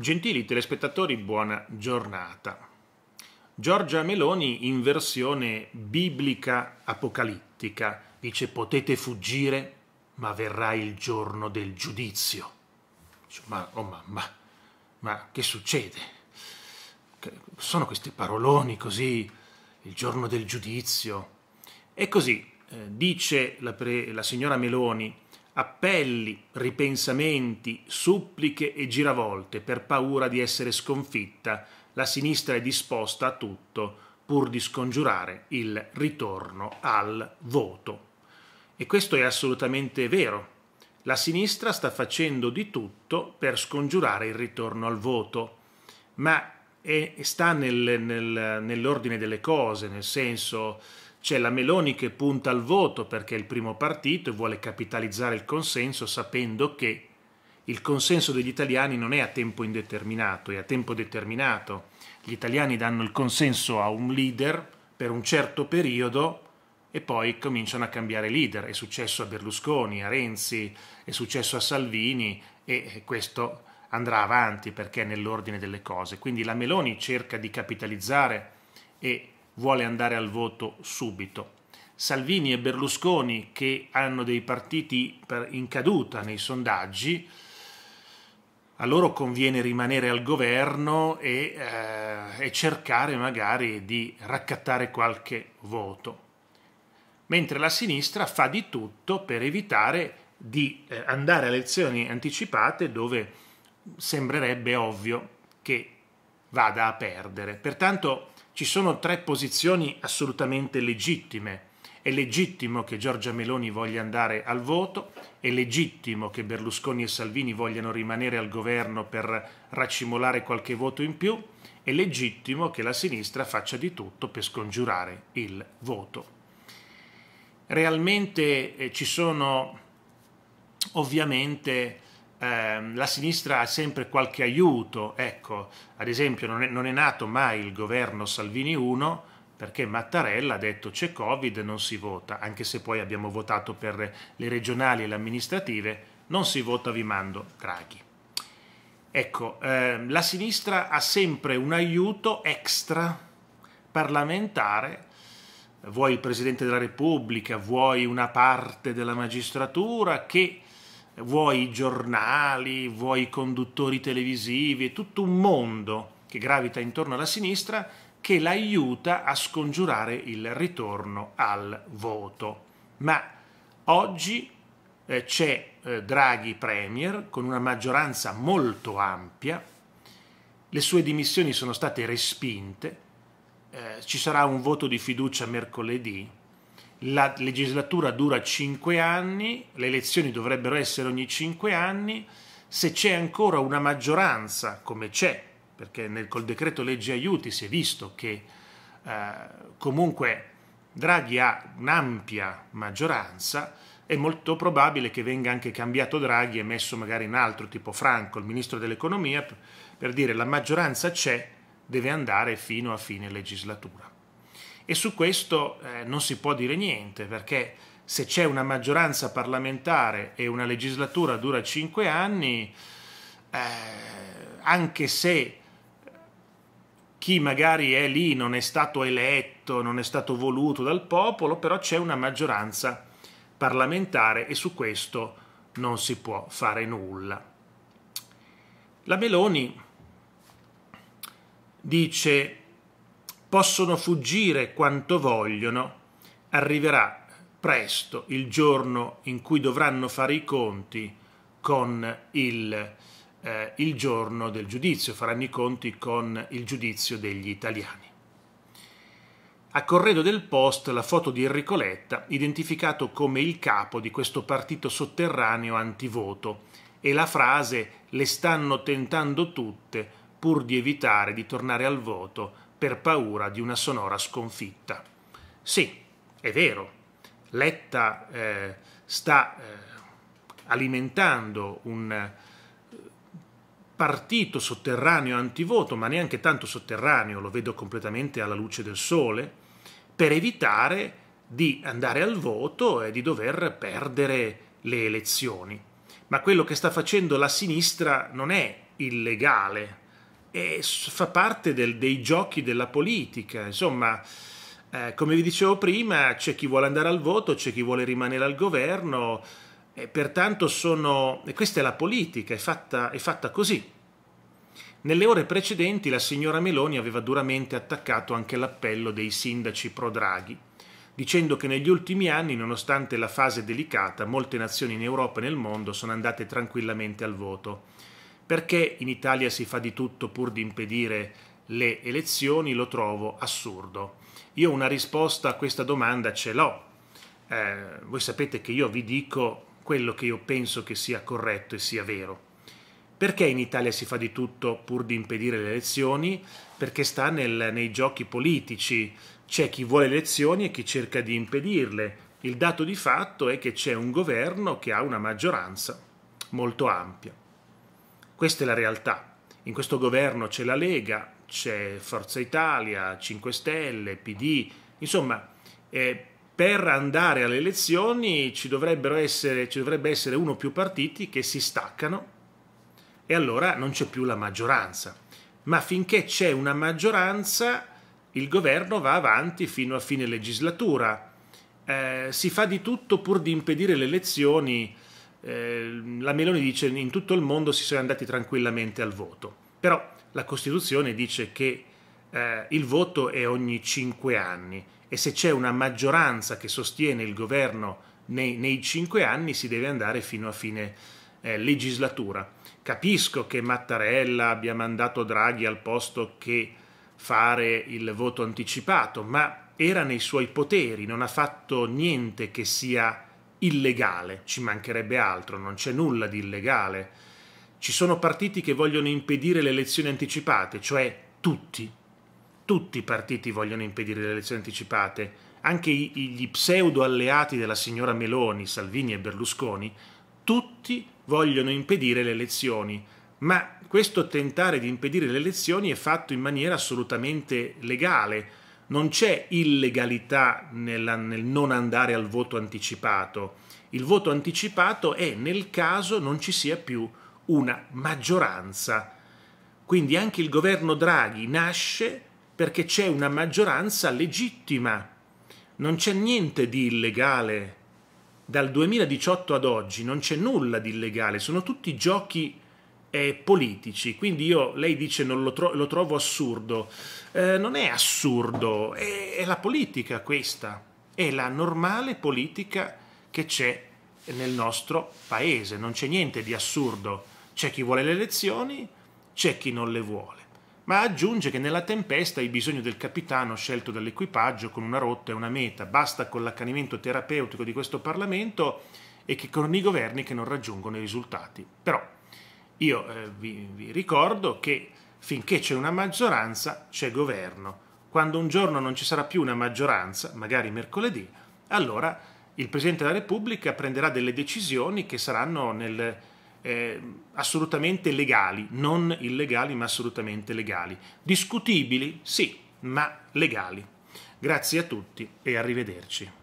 Gentili telespettatori, buona giornata. Giorgia Meloni in versione biblica apocalittica dice potete fuggire, ma verrà il giorno del giudizio. Ma, oh mamma, ma che succede? Sono questi paroloni così, il giorno del giudizio. E così eh, dice la, pre, la signora Meloni, appelli, ripensamenti, suppliche e giravolte per paura di essere sconfitta, la sinistra è disposta a tutto pur di scongiurare il ritorno al voto. E questo è assolutamente vero. La sinistra sta facendo di tutto per scongiurare il ritorno al voto, ma è, sta nel, nel, nell'ordine delle cose, nel senso c'è la Meloni che punta al voto perché è il primo partito e vuole capitalizzare il consenso sapendo che il consenso degli italiani non è a tempo indeterminato, è a tempo determinato. Gli italiani danno il consenso a un leader per un certo periodo e poi cominciano a cambiare leader. È successo a Berlusconi, a Renzi, è successo a Salvini e questo andrà avanti perché è nell'ordine delle cose. Quindi la Meloni cerca di capitalizzare e vuole andare al voto subito. Salvini e Berlusconi, che hanno dei partiti in caduta nei sondaggi, a loro conviene rimanere al governo e, eh, e cercare magari di raccattare qualche voto. Mentre la sinistra fa di tutto per evitare di eh, andare a elezioni anticipate dove sembrerebbe ovvio che vada a perdere. Pertanto ci sono tre posizioni assolutamente legittime. È legittimo che Giorgia Meloni voglia andare al voto, è legittimo che Berlusconi e Salvini vogliano rimanere al governo per racimolare qualche voto in più, è legittimo che la sinistra faccia di tutto per scongiurare il voto. Realmente eh, ci sono ovviamente Ehm, la sinistra ha sempre qualche aiuto, ecco, ad esempio non è, non è nato mai il governo Salvini 1 perché Mattarella ha detto c'è Covid, non si vota, anche se poi abbiamo votato per le regionali e le amministrative, non si vota, vi mando Draghi. Ecco, eh, la sinistra ha sempre un aiuto extra parlamentare, vuoi il Presidente della Repubblica, vuoi una parte della magistratura che vuoi i giornali, vuoi i conduttori televisivi, è tutto un mondo che gravita intorno alla sinistra che l'aiuta a scongiurare il ritorno al voto. Ma oggi eh, c'è eh, Draghi Premier con una maggioranza molto ampia, le sue dimissioni sono state respinte, eh, ci sarà un voto di fiducia mercoledì, la legislatura dura 5 anni, le elezioni dovrebbero essere ogni 5 anni, se c'è ancora una maggioranza, come c'è, perché nel, col decreto legge aiuti si è visto che eh, comunque Draghi ha un'ampia maggioranza, è molto probabile che venga anche cambiato Draghi e messo magari in altro, tipo Franco, il ministro dell'economia, per dire la maggioranza c'è, deve andare fino a fine legislatura e su questo eh, non si può dire niente perché se c'è una maggioranza parlamentare e una legislatura dura cinque anni, eh, anche se chi magari è lì non è stato eletto, non è stato voluto dal popolo, però c'è una maggioranza parlamentare e su questo non si può fare nulla. La Meloni dice possono fuggire quanto vogliono, arriverà presto il giorno in cui dovranno fare i conti con il, eh, il giorno del giudizio, faranno i conti con il giudizio degli italiani. A Corredo del Post la foto di Enrico Letta, identificato come il capo di questo partito sotterraneo antivoto, e la frase le stanno tentando tutte pur di evitare di tornare al voto per paura di una sonora sconfitta. Sì, è vero, Letta eh, sta eh, alimentando un eh, partito sotterraneo antivoto, ma neanche tanto sotterraneo, lo vedo completamente alla luce del sole, per evitare di andare al voto e di dover perdere le elezioni. Ma quello che sta facendo la sinistra non è illegale, e fa parte del, dei giochi della politica. Insomma, eh, come vi dicevo prima, c'è chi vuole andare al voto, c'è chi vuole rimanere al governo, e pertanto sono... E questa è la politica, è fatta, è fatta così. Nelle ore precedenti la signora Meloni aveva duramente attaccato anche l'appello dei sindaci pro-Draghi, dicendo che negli ultimi anni, nonostante la fase delicata, molte nazioni in Europa e nel mondo sono andate tranquillamente al voto perché in Italia si fa di tutto pur di impedire le elezioni lo trovo assurdo. Io una risposta a questa domanda ce l'ho. Eh, voi sapete che io vi dico quello che io penso che sia corretto e sia vero. Perché in Italia si fa di tutto pur di impedire le elezioni? Perché sta nel, nei giochi politici. C'è chi vuole elezioni e chi cerca di impedirle. Il dato di fatto è che c'è un governo che ha una maggioranza molto ampia. Questa è la realtà. In questo governo c'è la Lega, c'è Forza Italia, 5 Stelle, PD, insomma, eh, per andare alle elezioni ci, essere, ci dovrebbe essere uno o più partiti che si staccano e allora non c'è più la maggioranza. Ma finché c'è una maggioranza, il governo va avanti fino a fine legislatura. Eh, si fa di tutto pur di impedire le elezioni eh, la Meloni dice che in tutto il mondo si sono andati tranquillamente al voto, però la Costituzione dice che eh, il voto è ogni cinque anni e se c'è una maggioranza che sostiene il governo nei, nei cinque anni si deve andare fino a fine eh, legislatura. Capisco che Mattarella abbia mandato Draghi al posto che fare il voto anticipato, ma era nei suoi poteri, non ha fatto niente che sia illegale, ci mancherebbe altro, non c'è nulla di illegale. Ci sono partiti che vogliono impedire le elezioni anticipate, cioè tutti. Tutti i partiti vogliono impedire le elezioni anticipate, anche gli pseudo alleati della signora Meloni, Salvini e Berlusconi, tutti vogliono impedire le elezioni, ma questo tentare di impedire le elezioni è fatto in maniera assolutamente legale, non c'è illegalità nella, nel non andare al voto anticipato. Il voto anticipato è nel caso non ci sia più una maggioranza. Quindi anche il governo Draghi nasce perché c'è una maggioranza legittima. Non c'è niente di illegale. Dal 2018 ad oggi non c'è nulla di illegale, sono tutti giochi eh, politici. Quindi io, lei dice non lo, tro- lo trovo assurdo. Eh, non è assurdo, è, è la politica questa, è la normale politica che c'è nel nostro paese. Non c'è niente di assurdo. C'è chi vuole le elezioni, c'è chi non le vuole. Ma aggiunge che nella tempesta i bisogno del capitano scelto dall'equipaggio con una rotta e una meta. Basta con l'accanimento terapeutico di questo Parlamento e che con i governi che non raggiungono i risultati. Però io eh, vi, vi ricordo che finché c'è una maggioranza c'è governo. Quando un giorno non ci sarà più una maggioranza, magari mercoledì, allora il Presidente della Repubblica prenderà delle decisioni che saranno nel, eh, assolutamente legali, non illegali ma assolutamente legali. Discutibili, sì, ma legali. Grazie a tutti e arrivederci.